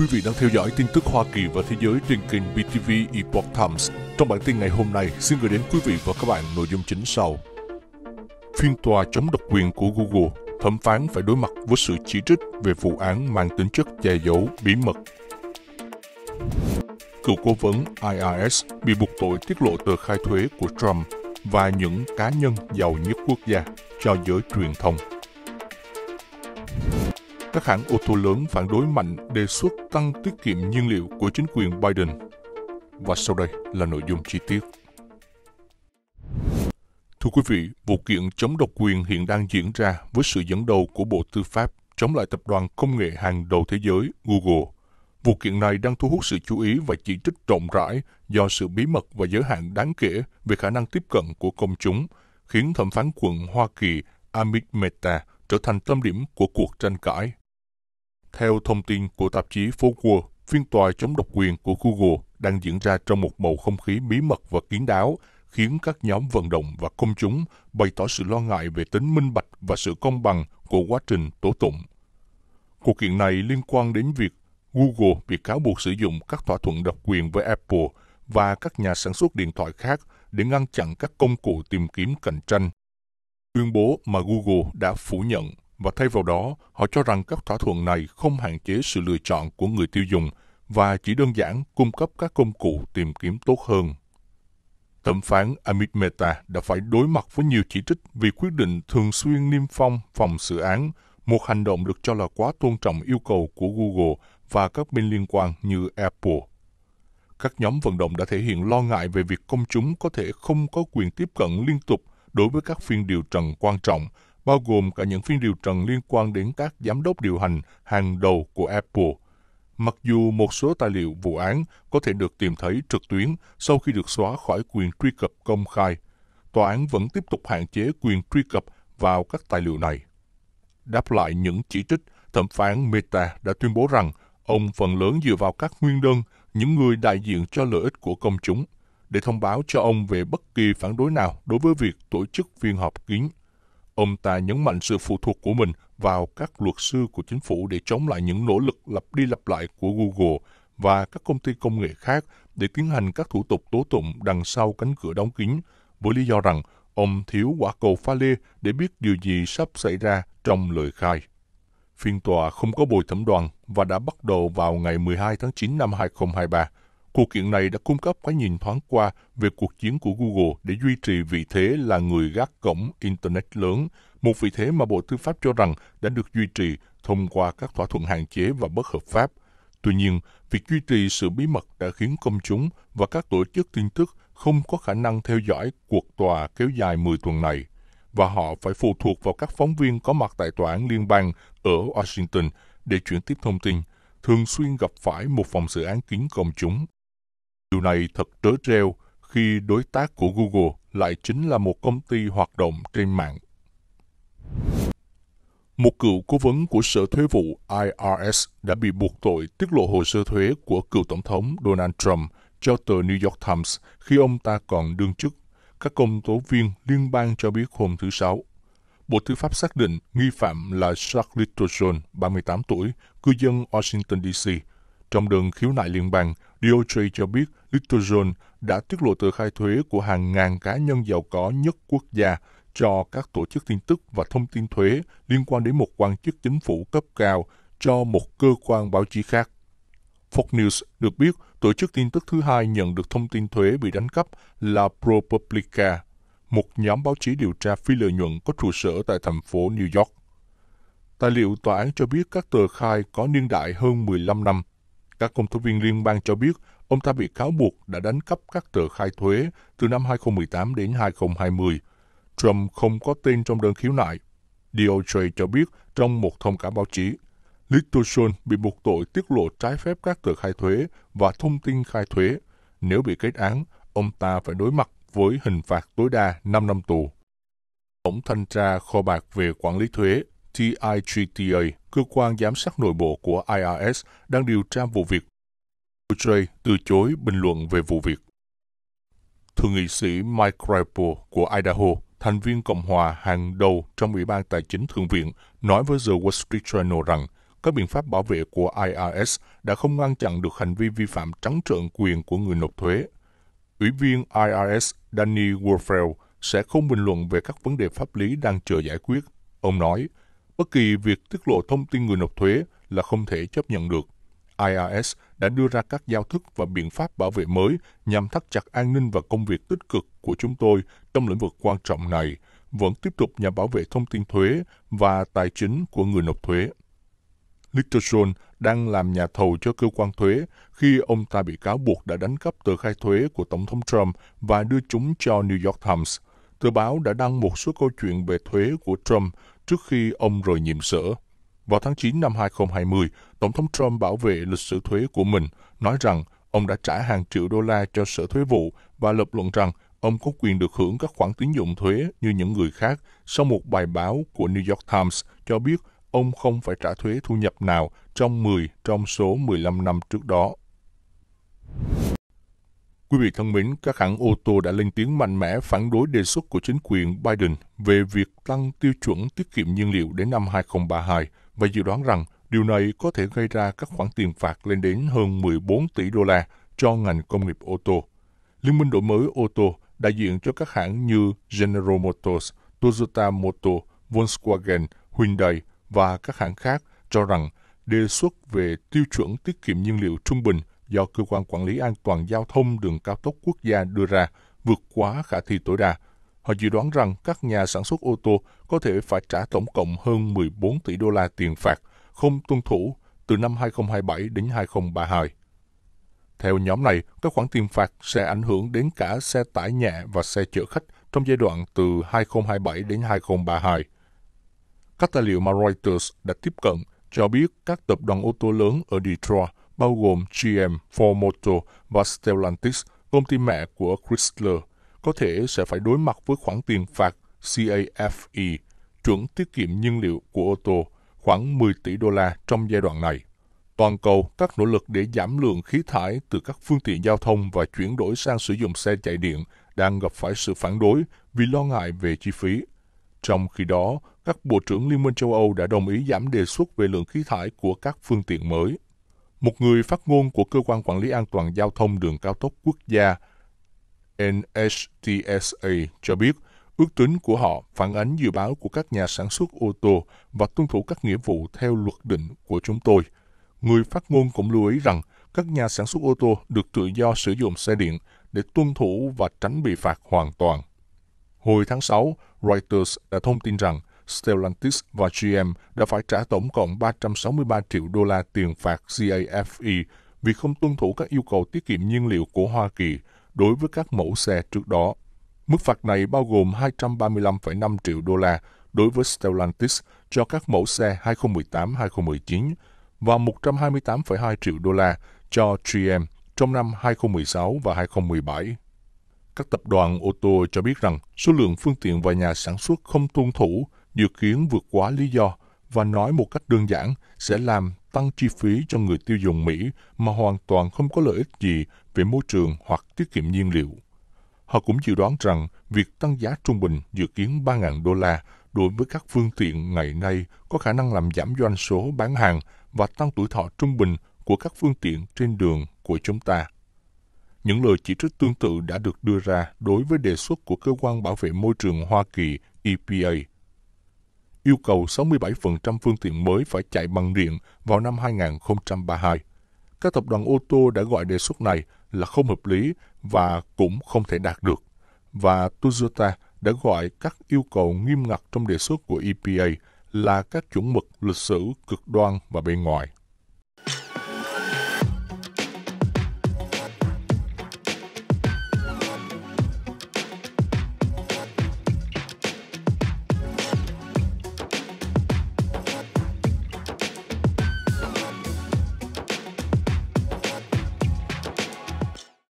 Quý vị đang theo dõi tin tức Hoa Kỳ và thế giới trên kênh BTV Epoch Times. Trong bản tin ngày hôm nay, xin gửi đến quý vị và các bạn nội dung chính sau. Phiên tòa chống độc quyền của Google, thẩm phán phải đối mặt với sự chỉ trích về vụ án mang tính chất che giấu bí mật. Cựu cố vấn IRS bị buộc tội tiết lộ tờ khai thuế của Trump và những cá nhân giàu nhất quốc gia cho giới truyền thông. Các hãng ô tô lớn phản đối mạnh đề xuất tăng tiết kiệm nhiên liệu của chính quyền Biden. Và sau đây là nội dung chi tiết. Thưa quý vị, vụ kiện chống độc quyền hiện đang diễn ra với sự dẫn đầu của Bộ Tư pháp chống lại tập đoàn công nghệ hàng đầu thế giới Google. Vụ kiện này đang thu hút sự chú ý và chỉ trích rộng rãi do sự bí mật và giới hạn đáng kể về khả năng tiếp cận của công chúng, khiến thẩm phán quận Hoa Kỳ Amit Mehta trở thành tâm điểm của cuộc tranh cãi theo thông tin của tạp chí Phố World, phiên tòa chống độc quyền của Google đang diễn ra trong một bầu không khí bí mật và kín đáo, khiến các nhóm vận động và công chúng bày tỏ sự lo ngại về tính minh bạch và sự công bằng của quá trình tố tụng. Cuộc kiện này liên quan đến việc Google bị cáo buộc sử dụng các thỏa thuận độc quyền với Apple và các nhà sản xuất điện thoại khác để ngăn chặn các công cụ tìm kiếm cạnh tranh. Tuyên bố mà Google đã phủ nhận và thay vào đó, họ cho rằng các thỏa thuận này không hạn chế sự lựa chọn của người tiêu dùng và chỉ đơn giản cung cấp các công cụ tìm kiếm tốt hơn. Thẩm phán Amit Mehta đã phải đối mặt với nhiều chỉ trích vì quyết định thường xuyên niêm phong phòng xử án, một hành động được cho là quá tôn trọng yêu cầu của Google và các bên liên quan như Apple. Các nhóm vận động đã thể hiện lo ngại về việc công chúng có thể không có quyền tiếp cận liên tục đối với các phiên điều trần quan trọng bao gồm cả những phiên điều trần liên quan đến các giám đốc điều hành hàng đầu của Apple. Mặc dù một số tài liệu vụ án có thể được tìm thấy trực tuyến sau khi được xóa khỏi quyền truy cập công khai, tòa án vẫn tiếp tục hạn chế quyền truy cập vào các tài liệu này. Đáp lại những chỉ trích, thẩm phán Meta đã tuyên bố rằng ông phần lớn dựa vào các nguyên đơn, những người đại diện cho lợi ích của công chúng, để thông báo cho ông về bất kỳ phản đối nào đối với việc tổ chức phiên họp kín ông ta nhấn mạnh sự phụ thuộc của mình vào các luật sư của chính phủ để chống lại những nỗ lực lặp đi lặp lại của Google và các công ty công nghệ khác để tiến hành các thủ tục tố tụng đằng sau cánh cửa đóng kín, với lý do rằng ông thiếu quả cầu pha lê để biết điều gì sắp xảy ra trong lời khai. Phiên tòa không có bồi thẩm đoàn và đã bắt đầu vào ngày 12 tháng 9 năm 2023 Cuộc kiện này đã cung cấp cái nhìn thoáng qua về cuộc chiến của Google để duy trì vị thế là người gác cổng Internet lớn, một vị thế mà Bộ Tư pháp cho rằng đã được duy trì thông qua các thỏa thuận hạn chế và bất hợp pháp. Tuy nhiên, việc duy trì sự bí mật đã khiến công chúng và các tổ chức tin tức không có khả năng theo dõi cuộc tòa kéo dài 10 tuần này, và họ phải phụ thuộc vào các phóng viên có mặt tại tòa án liên bang ở Washington để chuyển tiếp thông tin, thường xuyên gặp phải một phòng xử án kín công chúng. Điều này thật trớ trêu khi đối tác của Google lại chính là một công ty hoạt động trên mạng. Một cựu cố vấn của Sở Thuế vụ IRS đã bị buộc tội tiết lộ hồ sơ thuế của cựu Tổng thống Donald Trump cho tờ New York Times khi ông ta còn đương chức. Các công tố viên liên bang cho biết hôm thứ Sáu. Bộ Tư pháp xác định nghi phạm là Charles Littlejohn, 38 tuổi, cư dân Washington, D.C. Trong đơn khiếu nại liên bang, DOJ cho biết Little John đã tiết lộ tờ khai thuế của hàng ngàn cá nhân giàu có nhất quốc gia cho các tổ chức tin tức và thông tin thuế liên quan đến một quan chức chính phủ cấp cao cho một cơ quan báo chí khác. Fox News được biết tổ chức tin tức thứ hai nhận được thông tin thuế bị đánh cắp là ProPublica, một nhóm báo chí điều tra phi lợi nhuận có trụ sở tại thành phố New York. Tài liệu tòa án cho biết các tờ khai có niên đại hơn 15 năm, các công tố viên liên bang cho biết ông ta bị cáo buộc đã đánh cắp các tờ khai thuế từ năm 2018 đến 2020. Trump không có tên trong đơn khiếu nại. DOJ cho biết trong một thông cáo báo chí, Little John bị buộc tội tiết lộ trái phép các tờ khai thuế và thông tin khai thuế. Nếu bị kết án, ông ta phải đối mặt với hình phạt tối đa 5 năm tù. Tổng thanh tra kho bạc về quản lý thuế TIGTA, cơ quan giám sát nội bộ của IRS, đang điều tra vụ việc. J từ chối bình luận về vụ việc. Thượng nghị sĩ Mike Crapo của Idaho, thành viên Cộng hòa hàng đầu trong Ủy ban Tài chính Thượng viện, nói với The Wall Street Journal rằng các biện pháp bảo vệ của IRS đã không ngăn chặn được hành vi vi phạm trắng trợn quyền của người nộp thuế. Ủy viên IRS Danny Wolfrell sẽ không bình luận về các vấn đề pháp lý đang chờ giải quyết. Ông nói, Bất kỳ việc tiết lộ thông tin người nộp thuế là không thể chấp nhận được. IRS đã đưa ra các giao thức và biện pháp bảo vệ mới nhằm thắt chặt an ninh và công việc tích cực của chúng tôi trong lĩnh vực quan trọng này, vẫn tiếp tục nhằm bảo vệ thông tin thuế và tài chính của người nộp thuế. Little đang làm nhà thầu cho cơ quan thuế khi ông ta bị cáo buộc đã đánh cắp tờ khai thuế của Tổng thống Trump và đưa chúng cho New York Times. Tờ báo đã đăng một số câu chuyện về thuế của Trump trước khi ông rời nhiệm sở. Vào tháng 9 năm 2020, Tổng thống Trump bảo vệ lịch sử thuế của mình, nói rằng ông đã trả hàng triệu đô la cho sở thuế vụ và lập luận rằng ông có quyền được hưởng các khoản tín dụng thuế như những người khác sau một bài báo của New York Times cho biết ông không phải trả thuế thu nhập nào trong 10 trong số 15 năm trước đó. Quý vị thân mến, các hãng ô tô đã lên tiếng mạnh mẽ phản đối đề xuất của chính quyền Biden về việc tăng tiêu chuẩn tiết kiệm nhiên liệu đến năm 2032 và dự đoán rằng điều này có thể gây ra các khoản tiền phạt lên đến hơn 14 tỷ đô la cho ngành công nghiệp ô tô. Liên minh đổi mới ô tô đại diện cho các hãng như General Motors, Toyota Motor, Volkswagen, Hyundai và các hãng khác cho rằng đề xuất về tiêu chuẩn tiết kiệm nhiên liệu trung bình do Cơ quan Quản lý An toàn Giao thông Đường Cao tốc Quốc gia đưa ra vượt quá khả thi tối đa. Họ dự đoán rằng các nhà sản xuất ô tô có thể phải trả tổng cộng hơn 14 tỷ đô la tiền phạt không tuân thủ từ năm 2027 đến 2032. Theo nhóm này, các khoản tiền phạt sẽ ảnh hưởng đến cả xe tải nhẹ và xe chở khách trong giai đoạn từ 2027 đến 2032. Các tài liệu mà Reuters đã tiếp cận cho biết các tập đoàn ô tô lớn ở Detroit bao gồm GM, Ford Motor và Stellantis, công ty mẹ của Chrysler, có thể sẽ phải đối mặt với khoản tiền phạt CAFE, chuẩn tiết kiệm nhiên liệu của ô tô, khoảng 10 tỷ đô la trong giai đoạn này. Toàn cầu, các nỗ lực để giảm lượng khí thải từ các phương tiện giao thông và chuyển đổi sang sử dụng xe chạy điện đang gặp phải sự phản đối vì lo ngại về chi phí. Trong khi đó, các bộ trưởng Liên minh châu Âu đã đồng ý giảm đề xuất về lượng khí thải của các phương tiện mới. Một người phát ngôn của Cơ quan Quản lý An toàn Giao thông Đường Cao tốc Quốc gia NHTSA cho biết, ước tính của họ phản ánh dự báo của các nhà sản xuất ô tô và tuân thủ các nghĩa vụ theo luật định của chúng tôi. Người phát ngôn cũng lưu ý rằng các nhà sản xuất ô tô được tự do sử dụng xe điện để tuân thủ và tránh bị phạt hoàn toàn. Hồi tháng 6, Reuters đã thông tin rằng Stellantis và GM đã phải trả tổng cộng 363 triệu đô la tiền phạt CAFE vì không tuân thủ các yêu cầu tiết kiệm nhiên liệu của Hoa Kỳ đối với các mẫu xe trước đó. Mức phạt này bao gồm 235,5 triệu đô la đối với Stellantis cho các mẫu xe 2018-2019 và 128,2 triệu đô la cho GM trong năm 2016 và 2017. Các tập đoàn ô tô cho biết rằng số lượng phương tiện và nhà sản xuất không tuân thủ dự kiến vượt quá lý do và nói một cách đơn giản sẽ làm tăng chi phí cho người tiêu dùng Mỹ mà hoàn toàn không có lợi ích gì về môi trường hoặc tiết kiệm nhiên liệu. Họ cũng dự đoán rằng việc tăng giá trung bình dự kiến 3.000 đô la đối với các phương tiện ngày nay có khả năng làm giảm doanh số bán hàng và tăng tuổi thọ trung bình của các phương tiện trên đường của chúng ta. Những lời chỉ trích tương tự đã được đưa ra đối với đề xuất của Cơ quan Bảo vệ Môi trường Hoa Kỳ EPA yêu cầu 67% phương tiện mới phải chạy bằng điện vào năm 2032. Các tập đoàn ô tô đã gọi đề xuất này là không hợp lý và cũng không thể đạt được. Và Toyota đã gọi các yêu cầu nghiêm ngặt trong đề xuất của EPA là các chuẩn mực lịch sử cực đoan và bên ngoài.